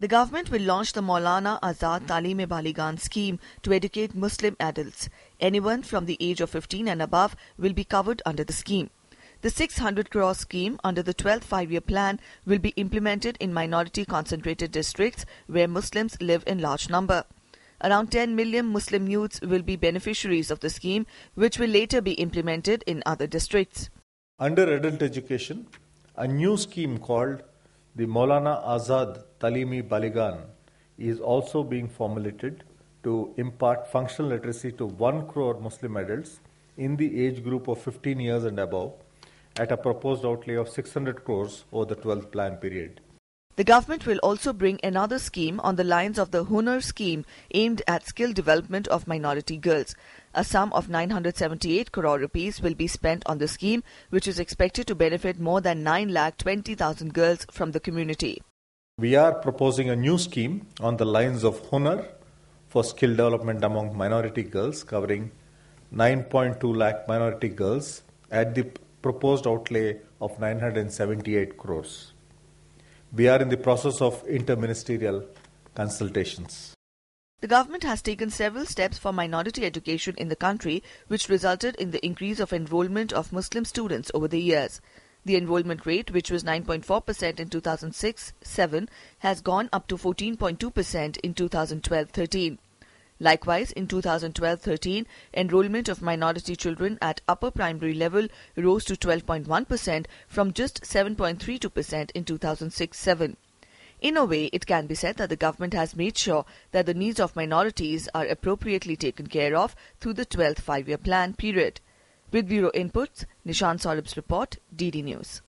The government will launch the Maulana Azad Talim Baligan scheme to educate Muslim adults. Anyone from the age of 15 and above will be covered under the scheme. The 600 crore scheme under the 12th five year plan will be implemented in minority concentrated districts where Muslims live in large number. Around 10 million Muslim youths will be beneficiaries of the scheme, which will later be implemented in other districts. Under adult education, a new scheme called the Maulana Azad Talimi Baligan is also being formulated to impart functional literacy to 1 crore Muslim adults in the age group of 15 years and above at a proposed outlay of 600 crores over the 12th plan period. The government will also bring another scheme on the lines of the Hunar scheme aimed at skill development of minority girls. A sum of 978 crore rupees will be spent on the scheme, which is expected to benefit more than 9 lakh 20,000 girls from the community. We are proposing a new scheme on the lines of Hunar for skill development among minority girls, covering 9.2 lakh minority girls at the proposed outlay of 978 crores we are in the process of interministerial consultations. The government has taken several steps for minority education in the country, which resulted in the increase of enrollment of Muslim students over the years. The enrollment rate, which was 9.4% in 2006 7, has gone up to 14.2% in 2012 13. Likewise, in 2012-13, enrollment of minority children at upper primary level rose to 12.1% from just 7.32% in 2006-7. In a way, it can be said that the government has made sure that the needs of minorities are appropriately taken care of through the 12th five-year plan period. With Bureau Inputs, Nishan Saurabh's report, DD News.